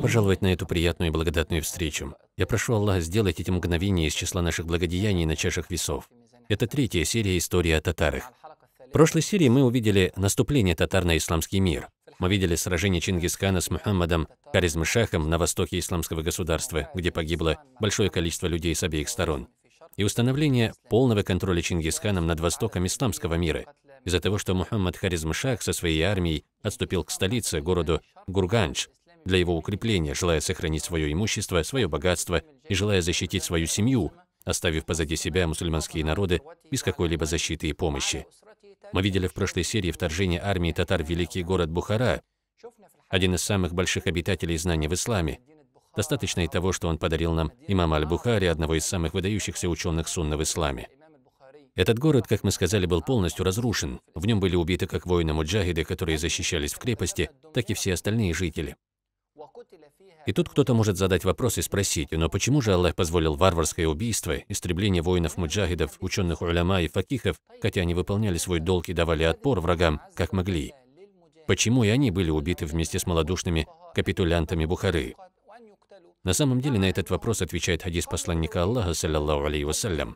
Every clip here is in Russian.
пожаловать на эту приятную и благодатную встречу. Я прошу Аллаха сделать эти мгновения из числа наших благодеяний на чашах весов. Это третья серия истории о татарах. В прошлой серии мы увидели наступление татар на исламский мир. Мы видели сражение Чингисхана с Мухаммадом Каризмышахом на востоке исламского государства, где погибло большое количество людей с обеих сторон, и установление полного контроля Чингисханом над востоком исламского мира из-за того, что Мухаммад Харизмышах со своей армией отступил к столице, городу Гурганч, для его укрепления, желая сохранить свое имущество, свое богатство и желая защитить свою семью оставив позади себя мусульманские народы без какой-либо защиты и помощи. Мы видели в прошлой серии вторжение армии татар в великий город Бухара, один из самых больших обитателей знаний в исламе. Достаточно и того, что он подарил нам имам Аль-Бухари, одного из самых выдающихся ученых Сунны в исламе. Этот город, как мы сказали, был полностью разрушен. В нем были убиты как воины-муджахиды, которые защищались в крепости, так и все остальные жители. И тут кто-то может задать вопрос и спросить, но почему же Аллах позволил варварское убийство, истребление воинов-муджахидов, ученых уляма и факихов, хотя они выполняли свой долг и давали отпор врагам, как могли? Почему и они были убиты вместе с малодушными капитулянтами Бухары? На самом деле на этот вопрос отвечает хадис посланника Аллаха, саллиллаху алейхи вассалям.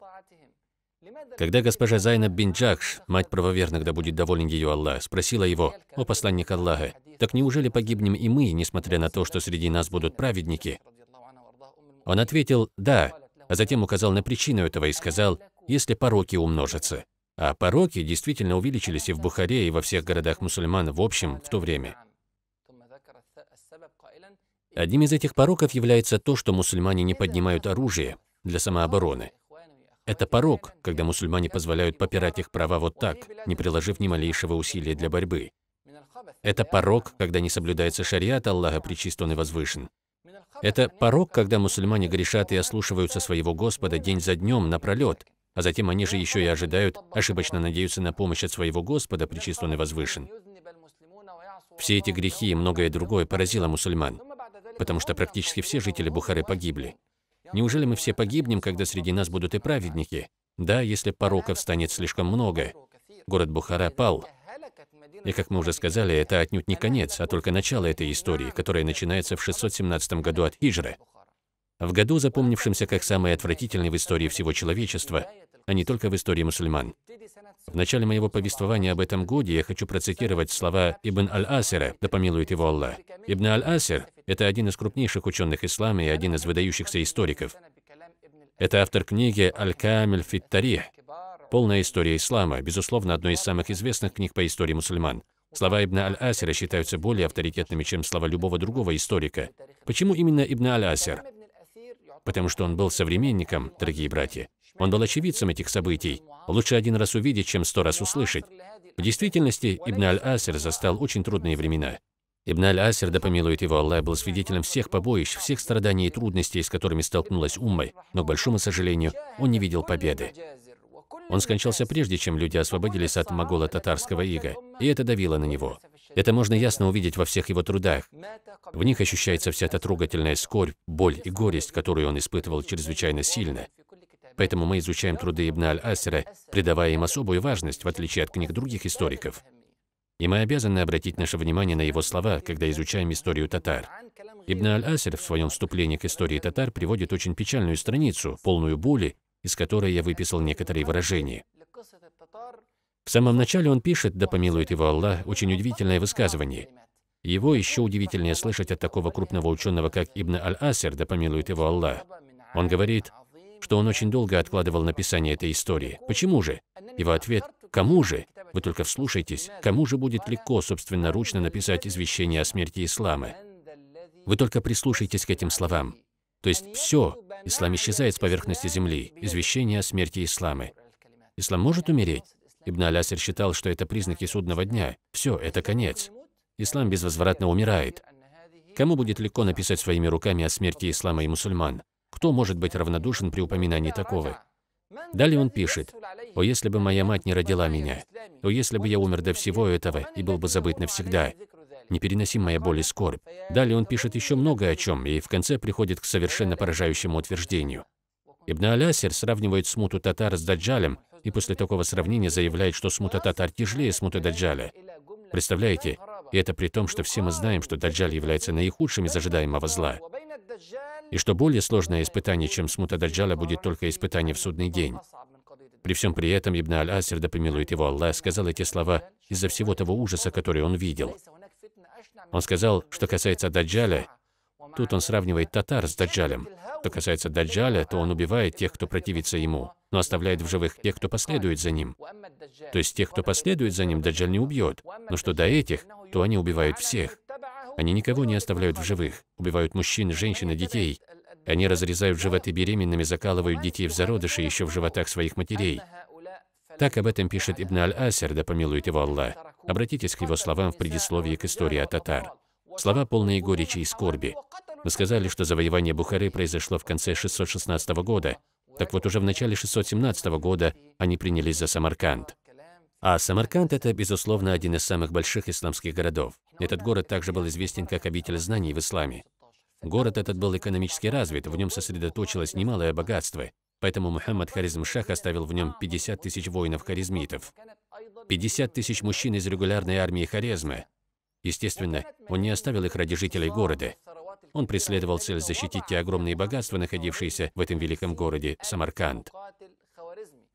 Когда госпожа Зайна бин Джакш, мать правоверных, да будет доволен ее Аллах, спросила его, «О посланник Аллаха, так неужели погибнем и мы, несмотря на то, что среди нас будут праведники? Он ответил «Да», а затем указал на причину этого и сказал «Если пороки умножатся». А пороки действительно увеличились и в Бухаре, и во всех городах мусульман в общем в то время. Одним из этих пороков является то, что мусульмане не поднимают оружие для самообороны. Это порок, когда мусульмане позволяют попирать их права вот так, не приложив ни малейшего усилия для борьбы. Это порог, когда не соблюдается шариат Аллаха, причист он и возвышен. Это порог, когда мусульмане грешат и ослушиваются своего Господа день за днем напролет, а затем они же еще и ожидают, ошибочно надеются на помощь от своего Господа, причист он и возвышен. Все эти грехи и многое другое поразило мусульман, потому что практически все жители Бухары погибли. Неужели мы все погибнем, когда среди нас будут и праведники? Да, если пороков станет слишком много. Город Бухара пал, и, как мы уже сказали, это отнюдь не конец, а только начало этой истории, которая начинается в 617 году от Хижры. В году, запомнившемся как самый отвратительный в истории всего человечества, а не только в истории мусульман. В начале моего повествования об этом годе я хочу процитировать слова Ибн аль Асера, да помилует его Аллах. Ибн Аль-Асир – это один из крупнейших ученых ислама и один из выдающихся историков. Это автор книги «Аль-Камиль Фиттарих», Полная история ислама, безусловно, одной из самых известных книг по истории мусульман. Слова Ибн Аль-Асира считаются более авторитетными, чем слова любого другого историка. Почему именно Ибн Аль-Асир? Потому что он был современником, дорогие братья. Он был очевидцем этих событий. Лучше один раз увидеть, чем сто раз услышать. В действительности, Ибн Аль-Асир застал очень трудные времена. Ибн Аль-Асир, да помилует его Аллах, был свидетелем всех побоищ, всех страданий и трудностей, с которыми столкнулась умма, но, к большому сожалению, он не видел победы. Он скончался прежде, чем люди освободились от моголо-татарского ига, и это давило на него. Это можно ясно увидеть во всех его трудах. В них ощущается вся эта трогательная скорбь, боль и горесть, которую он испытывал чрезвычайно сильно. Поэтому мы изучаем труды Ибн Аль-Асера, придавая им особую важность, в отличие от книг других историков. И мы обязаны обратить наше внимание на его слова, когда изучаем историю татар. Ибн Аль-Асир в своем вступлении к истории татар приводит очень печальную страницу, полную боли из которой я выписал некоторые выражения. В самом начале он пишет, да помилует его Аллах, очень удивительное высказывание. Его еще удивительнее слышать от такого крупного ученого, как Ибн аль асер да помилует его Аллах. Он говорит, что он очень долго откладывал написание этой истории. Почему же? Его ответ – кому же? Вы только вслушайтесь, кому же будет легко собственноручно написать извещение о смерти ислама? Вы только прислушайтесь к этим словам. То есть все, Ислам исчезает с поверхности земли, извещение о смерти ислама. Ислам может умереть? Ибн Алясер считал, что это признаки судного дня. Все, это конец. Ислам безвозвратно умирает. Кому будет легко написать своими руками о смерти ислама и мусульман? Кто может быть равнодушен при упоминании такого? Далее он пишет, «О, если бы моя мать не родила меня! О, если бы я умер до всего этого и был бы забыт навсегда! непереносимая боль и скорбь. Далее он пишет еще многое о чем, и в конце приходит к совершенно поражающему утверждению. Ибн Алясер сравнивает смуту татар с Даджалем, и после такого сравнения заявляет, что смута татар тяжелее смуты Даджаля. Представляете? И это при том, что все мы знаем, что Даджаль является наихудшим из ожидаемого зла. И что более сложное испытание, чем смута Даджаля, будет только испытание в судный день. При всем при этом Ибн Аль-Асир, да помилует его Аллах, сказал эти слова из-за всего того ужаса, который он видел. Он сказал, что касается Даджаля, тут он сравнивает татар с Даджалем. Что касается Даджаля, то он убивает тех, кто противится ему, но оставляет в живых тех, кто последует за ним. То есть тех, кто последует за ним, Даджаль не убьет, но что до этих, то они убивают всех. Они никого не оставляют в живых, убивают мужчин, женщин и детей. Они разрезают животы беременными, закалывают детей в зародыши еще в животах своих матерей. Так об этом пишет Ибн Аль-Асер, да помилует его Аллах. Обратитесь к его словам в предисловии к истории о татар. Слова, полные горечи и скорби. Мы сказали, что завоевание Бухары произошло в конце 616 года. Так вот, уже в начале 617 года они принялись за Самарканд. А Самарканд – это, безусловно, один из самых больших исламских городов. Этот город также был известен как обитель знаний в исламе. Город этот был экономически развит, в нем сосредоточилось немалое богатство, поэтому Мухаммад Харизм Шах оставил в нем 50 тысяч воинов-харизмитов. 50 тысяч мужчин из регулярной армии Хорезмы. Естественно, он не оставил их ради жителей города. Он преследовал цель защитить те огромные богатства, находившиеся в этом великом городе Самарканд.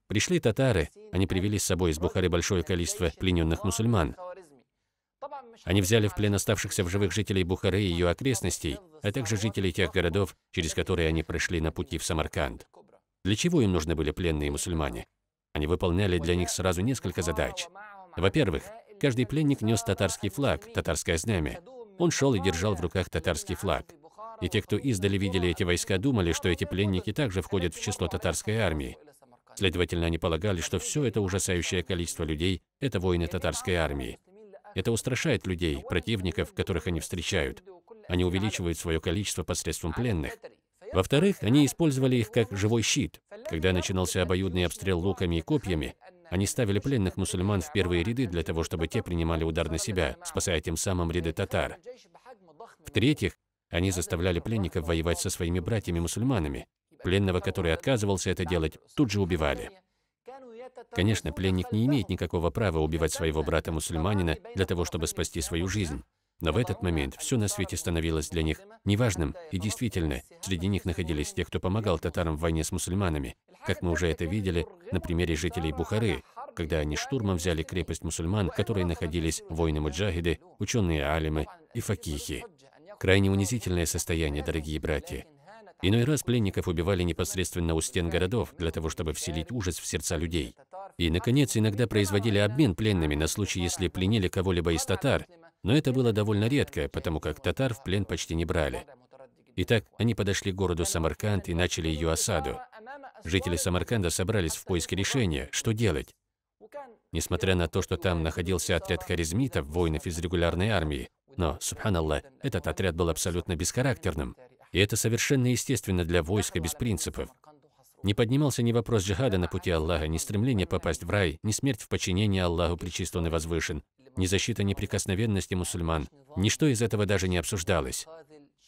Пришли татары, они привели с собой из Бухары большое количество плененных мусульман. Они взяли в плен оставшихся в живых жителей Бухары и ее окрестностей, а также жителей тех городов, через которые они прошли на пути в Самарканд. Для чего им нужны были пленные мусульмане? Они выполняли для них сразу несколько задач. Во-первых, каждый пленник нес татарский флаг, татарское знамя. Он шел и держал в руках татарский флаг. И те, кто издали видели эти войска, думали, что эти пленники также входят в число татарской армии. Следовательно, они полагали, что все это ужасающее количество людей – это воины татарской армии. Это устрашает людей, противников, которых они встречают. Они увеличивают свое количество посредством пленных. Во-вторых, они использовали их как живой щит. Когда начинался обоюдный обстрел луками и копьями, они ставили пленных мусульман в первые ряды для того, чтобы те принимали удар на себя, спасая тем самым ряды татар. В-третьих, они заставляли пленников воевать со своими братьями-мусульманами. Пленного, который отказывался это делать, тут же убивали. Конечно, пленник не имеет никакого права убивать своего брата-мусульманина для того, чтобы спасти свою жизнь. Но в этот момент все на свете становилось для них неважным, и действительно, среди них находились те, кто помогал татарам в войне с мусульманами, как мы уже это видели на примере жителей Бухары, когда они штурмом взяли крепость мусульман, в которой находились воины-муджахиды, ученые-алимы и факихи. Крайне унизительное состояние, дорогие братья. Иной раз пленников убивали непосредственно у стен городов, для того, чтобы вселить ужас в сердца людей. И, наконец, иногда производили обмен пленными на случай, если пленили кого-либо из татар, но это было довольно редко, потому как татар в плен почти не брали. Итак, они подошли к городу Самарканд и начали ее осаду. Жители Самарканда собрались в поиске решения, что делать. Несмотря на то, что там находился отряд харизмитов, воинов из регулярной армии, но, субханаллах, этот отряд был абсолютно бесхарактерным. И это совершенно естественно для войска без принципов. Не поднимался ни вопрос джихада на пути Аллаха, ни стремление попасть в рай, ни смерть в подчинении Аллаху Пречистон и Возвышен ни защита неприкосновенности мусульман, ничто из этого даже не обсуждалось.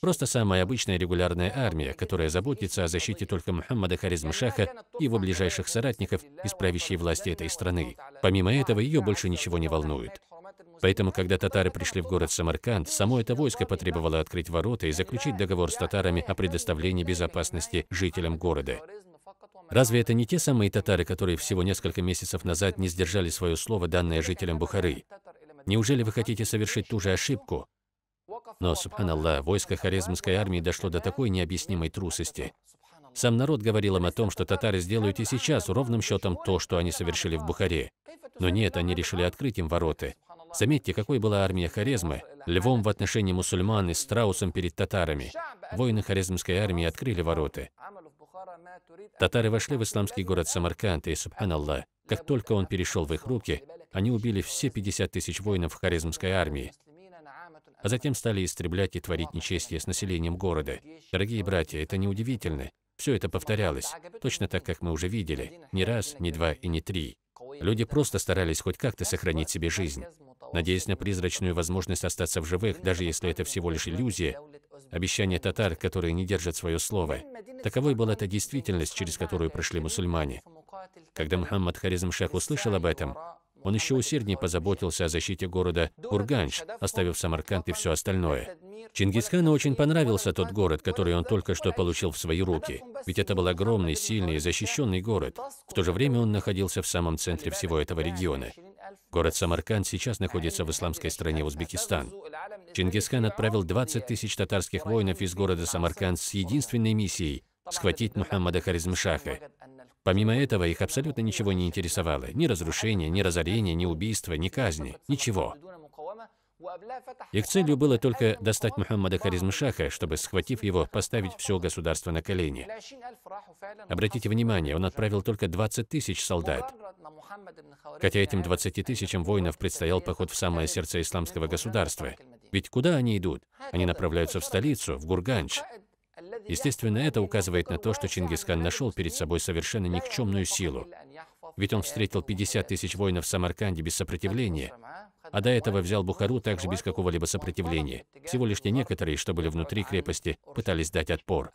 Просто самая обычная регулярная армия, которая заботится о защите только Мухаммада Харизмшаха и его ближайших соратников из правящей власти этой страны. Помимо этого, ее больше ничего не волнует. Поэтому, когда татары пришли в город Самарканд, само это войско потребовало открыть ворота и заключить договор с татарами о предоставлении безопасности жителям города. Разве это не те самые татары, которые всего несколько месяцев назад не сдержали свое слово, данное жителям Бухары? Неужели вы хотите совершить ту же ошибку? Но, субханаллах, войско Хорезмской армии дошло до такой необъяснимой трусости. Сам народ говорил им о том, что татары сделают и сейчас ровным счетом то, что они совершили в Бухаре. Но нет, они решили открыть им вороты. Заметьте, какой была армия Хорезмы, львом в отношении мусульман и страусом перед татарами. Воины Хорезмской армии открыли вороты. Татары вошли в исламский город Самарканд, и, субханаллах, как только он перешел в их руки, они убили все 50 тысяч воинов Харизмской армии, а затем стали истреблять и творить нечестие с населением города. Дорогие братья, это неудивительно. Все это повторялось, точно так, как мы уже видели, не раз, не два и не три. Люди просто старались хоть как-то сохранить себе жизнь. Надеясь на призрачную возможность остаться в живых, даже если это всего лишь иллюзия, обещание татар, которые не держат свое слово. Таковой была та действительность, через которую прошли мусульмане. Когда Мухаммад Харизм Шах услышал об этом, он еще усерднее позаботился о защите города Урганч, оставив Самарканд и все остальное. Чингисхану очень понравился тот город, который он только что получил в свои руки, ведь это был огромный, сильный и защищенный город. В то же время он находился в самом центре всего этого региона. Город Самарканд сейчас находится в исламской стране Узбекистан. Чингисхан отправил 20 тысяч татарских воинов из города Самарканд с единственной миссией – схватить Мухаммада Харизмшаха. Помимо этого, их абсолютно ничего не интересовало. Ни разрушения, ни разорения, ни убийства, ни казни. Ничего. Их целью было только достать Мухаммада Харизмшаха, чтобы, схватив его, поставить все государство на колени. Обратите внимание, он отправил только 20 тысяч солдат. Хотя этим 20 тысячам воинов предстоял поход в самое сердце исламского государства. Ведь куда они идут? Они направляются в столицу, в Гурганч. Естественно, это указывает на то, что Чингисхан нашел перед собой совершенно никчемную силу. Ведь он встретил 50 тысяч воинов в Самарканде без сопротивления, а до этого взял Бухару также без какого-либо сопротивления. Всего лишь те некоторые, что были внутри крепости, пытались дать отпор.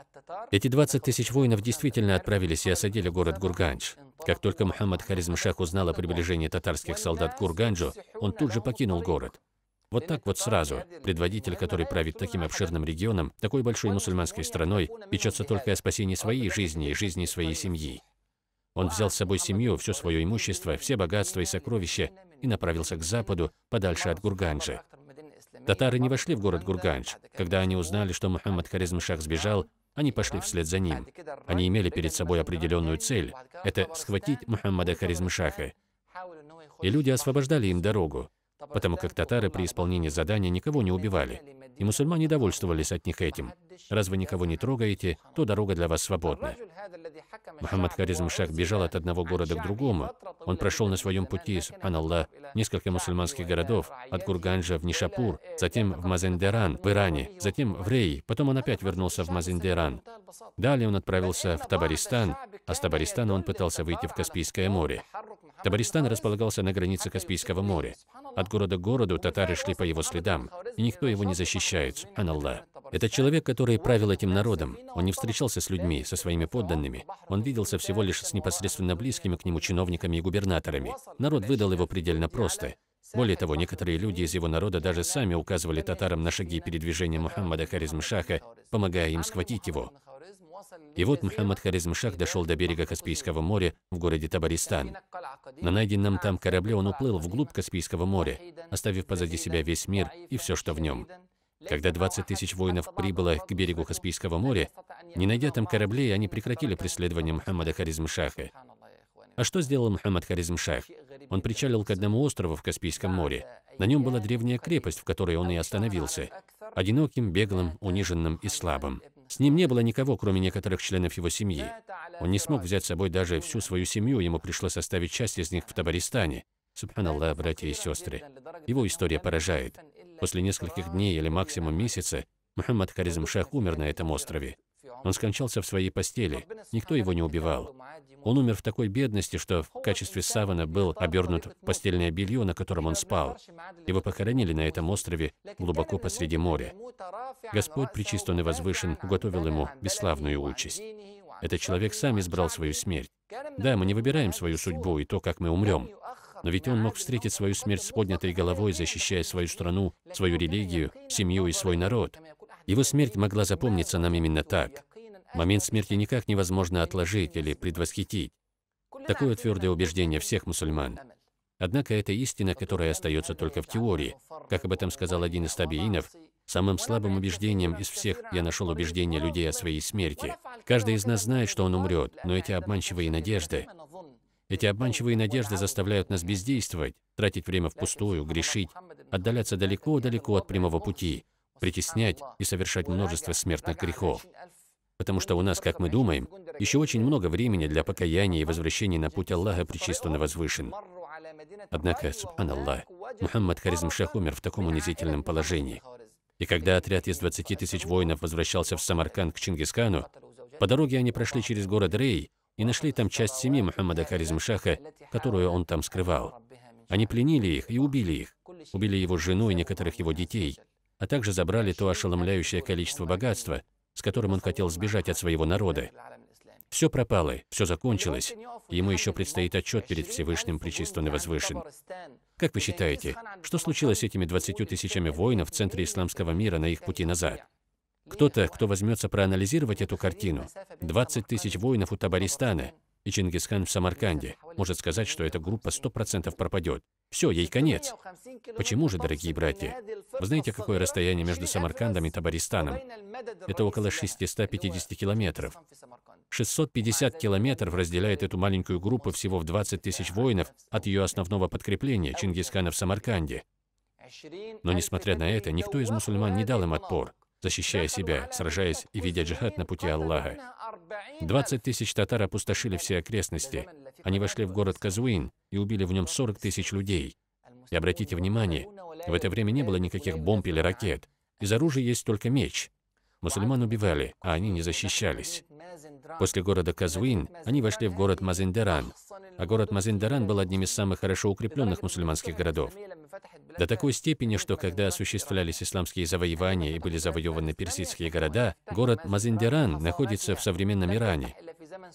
Эти 20 тысяч воинов действительно отправились и осадили город Гурганч. Как только Мухаммад Харизмшах узнал о приближении татарских солдат к Гурганджу, он тут же покинул город. Вот так вот сразу. Предводитель, который правит таким обширным регионом, такой большой мусульманской страной, печется только о спасении своей жизни и жизни своей семьи. Он взял с собой семью, все свое имущество, все богатства и сокровища и направился к западу, подальше от Гурганджи. Татары не вошли в город Гурганж, Когда они узнали, что Мухаммад Харизмшах сбежал, они пошли вслед за ним. Они имели перед собой определенную цель – это схватить Мухаммада Харизмшаха. И люди освобождали им дорогу потому как татары при исполнении задания никого не убивали, и мусульмане довольствовались от них этим. Раз вы никого не трогаете, то дорога для вас свободна. Мухаммад Харизм Шах бежал от одного города к другому. Он прошел на своем пути, субханаллах, несколько мусульманских городов, от Гурганджа в Нишапур, затем в Мазендеран в Иране, затем в Рей, потом он опять вернулся в Мазендеран. Далее он отправился в Табаристан, а с Табаристана он пытался выйти в Каспийское море. Табаристан располагался на границе Каспийского моря. От города к городу татары шли по его следам, и никто его не защищает, субхан Аллах. Это человек, который правил этим народом. Он не встречался с людьми, со своими подданными. Он виделся всего лишь с непосредственно близкими к нему чиновниками и губернаторами. Народ выдал его предельно просто. Более того, некоторые люди из его народа даже сами указывали татарам на шаги передвижения Мухаммада Харизмшаха, помогая им схватить его. И вот Мухаммад Харизмшах дошел до берега Каспийского моря в городе Табаристан. На найденном там корабле он уплыл вглубь Каспийского моря, оставив позади себя весь мир и все, что в нем. Когда 20 тысяч воинов прибыло к берегу Каспийского моря, не найдя там кораблей, они прекратили преследование Мухаммада Харизмшаха. А что сделал Мухаммад Харизмшах? Он причалил к одному острову в Каспийском море. На нем была древняя крепость, в которой он и остановился. Одиноким, беглым, униженным и слабым. С ним не было никого, кроме некоторых членов его семьи. Он не смог взять с собой даже всю свою семью, ему пришлось оставить часть из них в Табаристане. Субханаллах, братья и сестры. Его история поражает. После нескольких дней или максимум месяца Мухаммад Харизм Шах умер на этом острове. Он скончался в своей постели. Никто его не убивал. Он умер в такой бедности, что в качестве савана был обернут в постельное белье, на котором он спал. Его похоронили на этом острове глубоко посреди моря. Господь, причистан и возвышен, уготовил ему бесславную участь. Этот человек сам избрал свою смерть. Да, мы не выбираем свою судьбу и то, как мы умрем. Но ведь он мог встретить свою смерть с поднятой головой, защищая свою страну, свою религию, семью и свой народ. Его смерть могла запомниться нам именно так. Момент смерти никак невозможно отложить или предвосхитить. Такое твердое убеждение всех мусульман. Однако это истина, которая остается только в теории. Как об этом сказал один из табиинов, самым слабым убеждением из всех я нашел убеждение людей о своей смерти. Каждый из нас знает, что он умрет, но эти обманчивые надежды, эти обманчивые надежды заставляют нас бездействовать, тратить время впустую, грешить, отдаляться далеко-далеко от прямого пути, притеснять и совершать множество смертных грехов. Потому что у нас, как мы думаем, еще очень много времени для покаяния и возвращения на путь Аллаха Пречистого Возвышен. Однако, субханаллах, Мухаммад Харизм Шах умер в таком унизительном положении. И когда отряд из 20 тысяч воинов возвращался в Самарканд к Чингисхану, по дороге они прошли через город Рей и нашли там часть семьи Мухаммада Харизм Шаха, которую он там скрывал. Они пленили их и убили их, убили его жену и некоторых его детей, а также забрали то ошеломляющее количество богатства, с которым он хотел сбежать от своего народа. Все пропало, все закончилось. Ему еще предстоит отчет перед Всевышним Пречистым и Возвышен. Как вы считаете, что случилось с этими 20 тысячами воинов в центре исламского мира на их пути назад? Кто-то, кто возьмется проанализировать эту картину, 20 тысяч воинов у Табаристана и Чингисхан в Самарканде, может сказать, что эта группа 100% пропадет. Все, ей конец. Почему же, дорогие братья? Вы знаете, какое расстояние между Самаркандом и Табаристаном? Это около 650 километров. 650 километров разделяет эту маленькую группу всего в 20 тысяч воинов от ее основного подкрепления, Чингисхана в Самарканде. Но несмотря на это, никто из мусульман не дал им отпор, защищая себя, сражаясь и видя джихад на пути Аллаха. 20 тысяч татар опустошили все окрестности, они вошли в город Казуин и убили в нем 40 тысяч людей. И обратите внимание, в это время не было никаких бомб или ракет. Из оружия есть только меч. Мусульман убивали, а они не защищались. После города Казвин они вошли в город Мазиндеран. А город Мазиндеран был одним из самых хорошо укрепленных мусульманских городов. До такой степени, что когда осуществлялись исламские завоевания и были завоеваны персидские города, город Мазиндеран находится в современном Иране,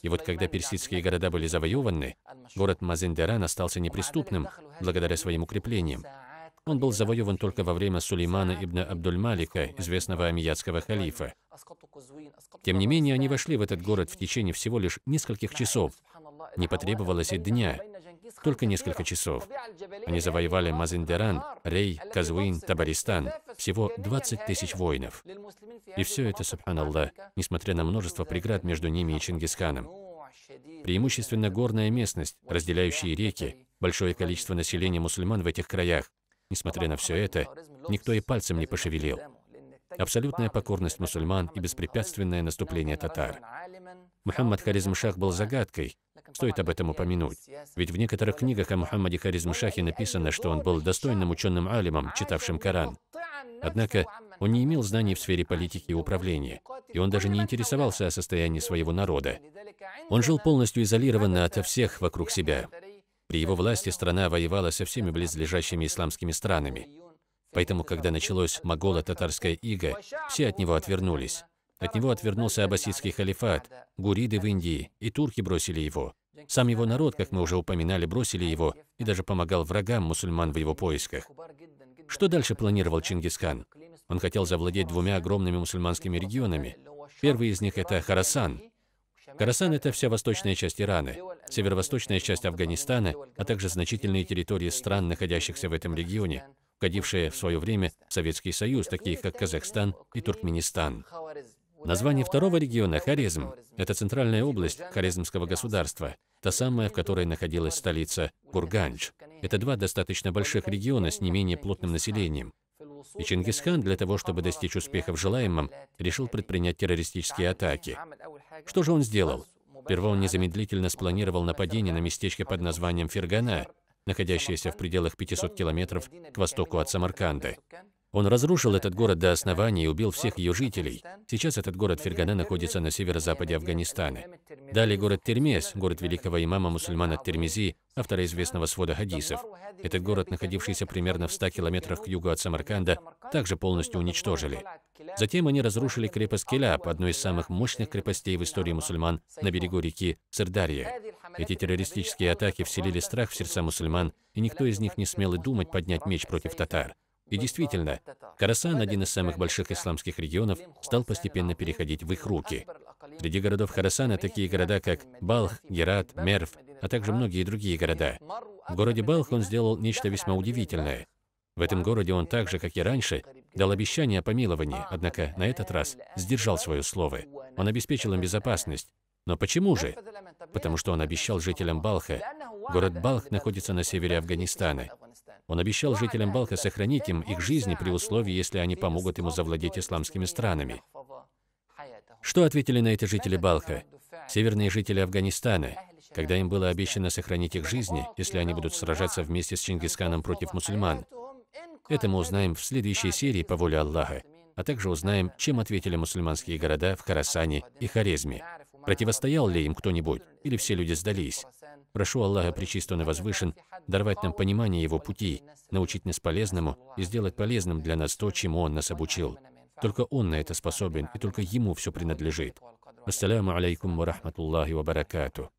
и вот когда персидские города были завоеваны, город Мазендеран остался неприступным благодаря своим укреплениям. Он был завоеван только во время Сулеймана ибн Абдуль-Малика, известного амиядского халифа. Тем не менее, они вошли в этот город в течение всего лишь нескольких часов. Не потребовалось и дня, только несколько часов. Они завоевали Мазиндеран, Рей, Казуин, Табаристан, всего 20 тысяч воинов. И все это, субханаллах, несмотря на множество преград между ними и Чингисханом. Преимущественно горная местность, разделяющие реки, большое количество населения мусульман в этих краях. Несмотря на все это, никто и пальцем не пошевелил абсолютная покорность мусульман и беспрепятственное наступление татар. Мухаммад Харизмшах был загадкой. Стоит об этом упомянуть. Ведь в некоторых книгах о Мухаммаде Харизмшахе написано, что он был достойным ученым алимом, читавшим Коран. Однако он не имел знаний в сфере политики и управления, и он даже не интересовался о состоянии своего народа. Он жил полностью изолированно ото всех вокруг себя. При его власти страна воевала со всеми близлежащими исламскими странами. Поэтому, когда началось моголо-татарское иго, все от него отвернулись. От него отвернулся аббасидский халифат, гуриды в Индии, и турки бросили его. Сам его народ, как мы уже упоминали, бросили его и даже помогал врагам мусульман в его поисках. Что дальше планировал Чингисхан? Он хотел завладеть двумя огромными мусульманскими регионами. Первый из них – это Харасан. Харасан – это вся восточная часть Ирана, северо-восточная часть Афганистана, а также значительные территории стран, находящихся в этом регионе, входившие в свое время в Советский Союз, такие как Казахстан и Туркменистан. Название второго региона – Хорезм. Это центральная область Хорезмского государства, та самая, в которой находилась столица Кургандж. Это два достаточно больших региона с не менее плотным населением. И Чингисхан для того, чтобы достичь успеха в желаемом, решил предпринять террористические атаки. Что же он сделал? Сперва он незамедлительно спланировал нападение на местечко под названием Фергана, находящееся в пределах 500 километров к востоку от Самарканда. Он разрушил этот город до основания и убил всех ее жителей. Сейчас этот город Фергана находится на северо-западе Афганистана. Далее город Термез, город великого имама мусульмана Термези, автора известного свода хадисов. Этот город, находившийся примерно в 100 километрах к югу от Самарканда, также полностью уничтожили. Затем они разрушили крепость Келяб, одну из самых мощных крепостей в истории мусульман на берегу реки Сырдарья. Эти террористические атаки вселили страх в сердца мусульман, и никто из них не смел и думать поднять меч против татар. И действительно, Карасан, один из самых больших исламских регионов, стал постепенно переходить в их руки. Среди городов Харасана такие города, как Балх, Герат, Мерв, а также многие другие города. В городе Балх он сделал нечто весьма удивительное. В этом городе он так же, как и раньше, дал обещание о помиловании, однако на этот раз сдержал свое слово. Он обеспечил им безопасность. Но почему же? Потому что он обещал жителям Балха. Город Балх находится на севере Афганистана. Он обещал жителям Балка сохранить им их жизни при условии, если они помогут ему завладеть исламскими странами. Что ответили на эти жители Балка? северные жители Афганистана, когда им было обещано сохранить их жизни, если они будут сражаться вместе с Чингисханом против мусульман? Это мы узнаем в следующей серии по воле Аллаха, а также узнаем, чем ответили мусульманские города в Харасане и Хорезме. Противостоял ли им кто-нибудь, или все люди сдались? Прошу Аллаха Пречистого Возвышен даровать нам понимание Его путей, научить нас полезному и сделать полезным для нас то, чему Он нас обучил. Только Он на это способен, и только Ему все принадлежит. Ассаляму алейкум ва рахматуллахи ва баракату.